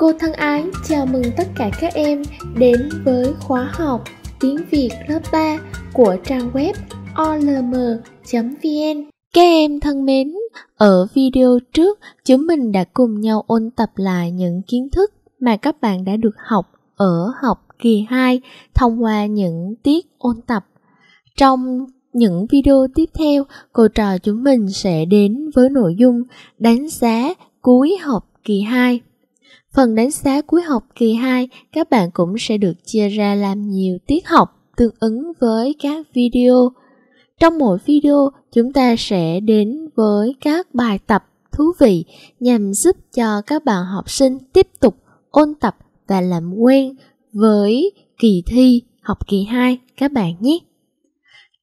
Cô thân ái chào mừng tất cả các em đến với khóa học tiếng Việt lớp 3 của trang web olm.vn. Các em thân mến, ở video trước chúng mình đã cùng nhau ôn tập lại những kiến thức mà các bạn đã được học ở học kỳ 2 thông qua những tiết ôn tập. Trong những video tiếp theo, cô trò chúng mình sẽ đến với nội dung đánh giá cuối học kỳ 2. Phần đánh giá cuối học kỳ 2, các bạn cũng sẽ được chia ra làm nhiều tiết học tương ứng với các video. Trong mỗi video, chúng ta sẽ đến với các bài tập thú vị nhằm giúp cho các bạn học sinh tiếp tục ôn tập và làm quen với kỳ thi học kỳ 2 các bạn nhé.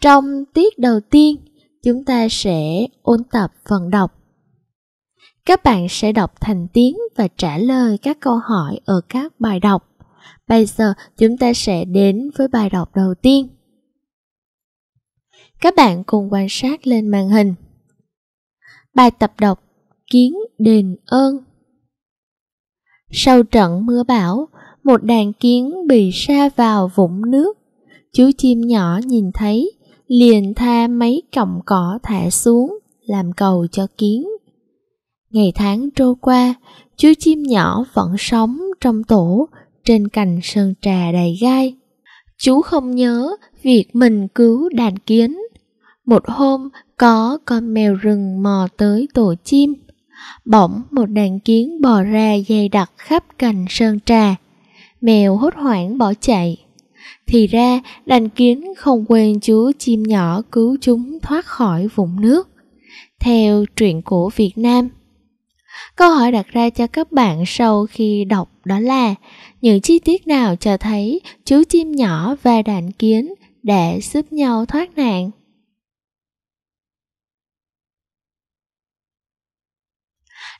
Trong tiết đầu tiên, chúng ta sẽ ôn tập phần đọc các bạn sẽ đọc thành tiếng và trả lời các câu hỏi ở các bài đọc. Bây giờ chúng ta sẽ đến với bài đọc đầu tiên. Các bạn cùng quan sát lên màn hình. Bài tập đọc Kiến đền ơn Sau trận mưa bão, một đàn kiến bị sa vào vũng nước. Chú chim nhỏ nhìn thấy, liền tha mấy cọng cỏ thả xuống, làm cầu cho kiến Ngày tháng trôi qua, chú chim nhỏ vẫn sống trong tổ trên cành sơn trà đầy gai. Chú không nhớ việc mình cứu đàn kiến. Một hôm có con mèo rừng mò tới tổ chim. Bỗng một đàn kiến bò ra dày đặc khắp cành sơn trà. Mèo hốt hoảng bỏ chạy. Thì ra đàn kiến không quên chú chim nhỏ cứu chúng thoát khỏi vùng nước. Theo truyện cổ Việt Nam, Câu hỏi đặt ra cho các bạn sau khi đọc đó là những chi tiết nào cho thấy chú chim nhỏ và đàn kiến đã giúp nhau thoát nạn?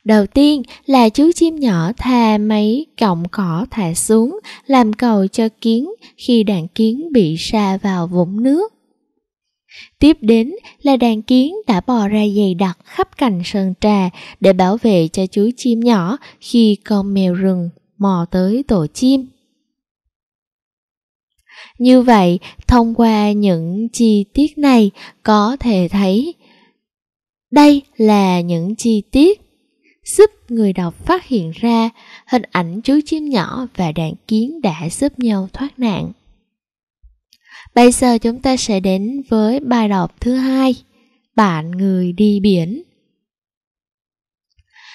Đầu tiên là chú chim nhỏ thà mấy cọng cỏ thả xuống làm cầu cho kiến khi đàn kiến bị sa vào vũng nước. Tiếp đến là đàn kiến đã bò ra dày đặc khắp cành sơn trà để bảo vệ cho chú chim nhỏ khi con mèo rừng mò tới tổ chim. Như vậy, thông qua những chi tiết này có thể thấy đây là những chi tiết giúp người đọc phát hiện ra hình ảnh chú chim nhỏ và đàn kiến đã giúp nhau thoát nạn. Bây giờ chúng ta sẽ đến với bài đọc thứ hai, bạn người đi biển.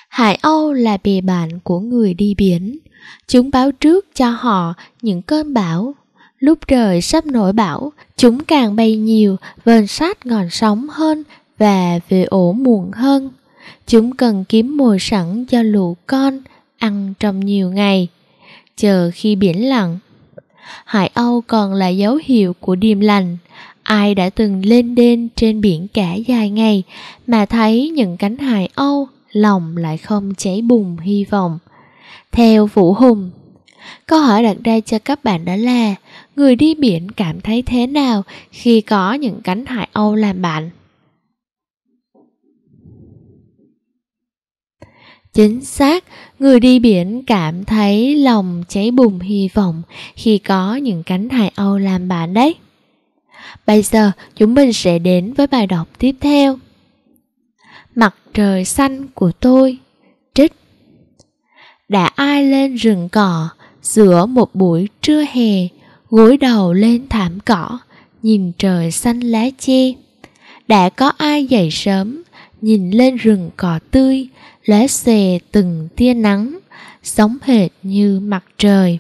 Hải Âu là bè bạn của người đi biển. Chúng báo trước cho họ những cơn bão. Lúc trời sắp nổi bão, chúng càng bay nhiều, vờn sát ngọn sóng hơn và về ổ muộn hơn. Chúng cần kiếm mồi sẵn cho lũ con, ăn trong nhiều ngày. Chờ khi biển lặng, Hải Âu còn là dấu hiệu của điềm lành. Ai đã từng lên đên trên biển cả dài ngày mà thấy những cánh hải Âu lòng lại không cháy bùng hy vọng. Theo Vũ Hùng, câu hỏi đặt ra cho các bạn đó là người đi biển cảm thấy thế nào khi có những cánh hải Âu làm bạn? Chính xác, người đi biển cảm thấy lòng cháy bùng hy vọng khi có những cánh hải âu làm bạn đấy. Bây giờ chúng mình sẽ đến với bài đọc tiếp theo. Mặt trời xanh của tôi, trích. Đã ai lên rừng cỏ giữa một buổi trưa hè, gối đầu lên thảm cỏ, nhìn trời xanh lá chi Đã có ai dậy sớm nhìn lên rừng cỏ tươi lóe xề từng tia nắng giống hệt như mặt trời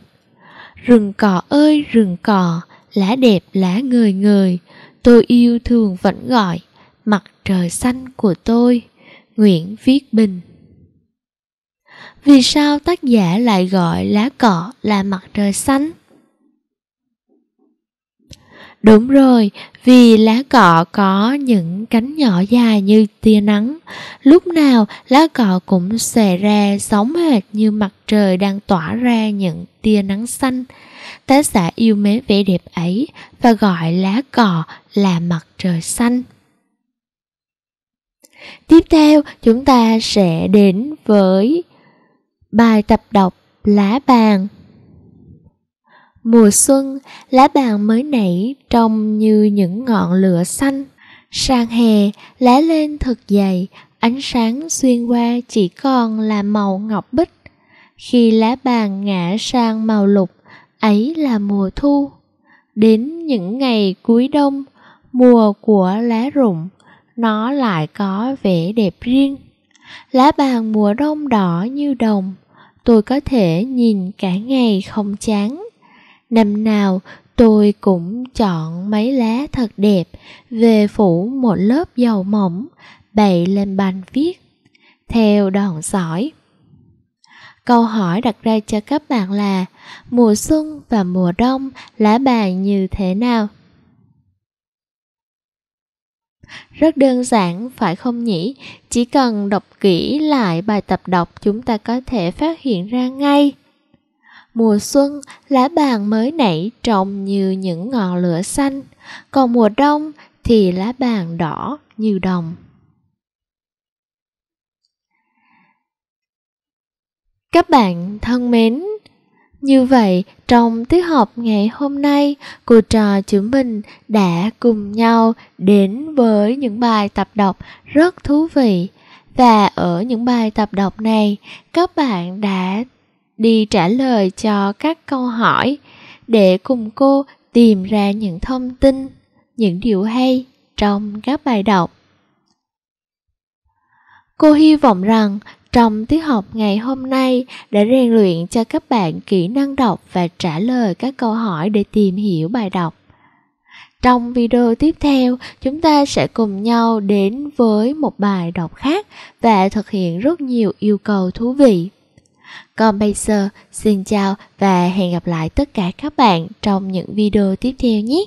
rừng cỏ ơi rừng cỏ lá đẹp lá người người tôi yêu thương vẫn gọi mặt trời xanh của tôi nguyễn viết bình vì sao tác giả lại gọi lá cỏ là mặt trời xanh Đúng rồi, vì lá cọ có những cánh nhỏ dài như tia nắng. Lúc nào lá cọ cũng xòe ra sóng hệt như mặt trời đang tỏa ra những tia nắng xanh. Tá xã yêu mến vẻ đẹp ấy và gọi lá cọ là mặt trời xanh. Tiếp theo, chúng ta sẽ đến với bài tập đọc lá bàn. Mùa xuân, lá bàng mới nảy trông như những ngọn lửa xanh. Sang hè, lá lên thật dày, ánh sáng xuyên qua chỉ còn là màu ngọc bích. Khi lá bàng ngã sang màu lục, ấy là mùa thu. Đến những ngày cuối đông, mùa của lá rụng, nó lại có vẻ đẹp riêng. Lá bàng mùa đông đỏ như đồng, tôi có thể nhìn cả ngày không chán. Năm nào tôi cũng chọn mấy lá thật đẹp về phủ một lớp dầu mỏng bày lên bàn viết theo đòn sỏi. Câu hỏi đặt ra cho các bạn là mùa xuân và mùa đông lá bài như thế nào? Rất đơn giản phải không nhỉ? Chỉ cần đọc kỹ lại bài tập đọc chúng ta có thể phát hiện ra ngay. Mùa xuân, lá bàn mới nảy trông như những ngọn lửa xanh, còn mùa đông thì lá bàn đỏ như đồng. Các bạn thân mến, như vậy trong tiết học ngày hôm nay, cô trò chúng mình đã cùng nhau đến với những bài tập đọc rất thú vị. Và ở những bài tập đọc này, các bạn đã đi trả lời cho các câu hỏi để cùng cô tìm ra những thông tin những điều hay trong các bài đọc cô hy vọng rằng trong tiết học ngày hôm nay đã rèn luyện cho các bạn kỹ năng đọc và trả lời các câu hỏi để tìm hiểu bài đọc trong video tiếp theo chúng ta sẽ cùng nhau đến với một bài đọc khác và thực hiện rất nhiều yêu cầu thú vị còn bây giờ, xin chào và hẹn gặp lại tất cả các bạn trong những video tiếp theo nhé!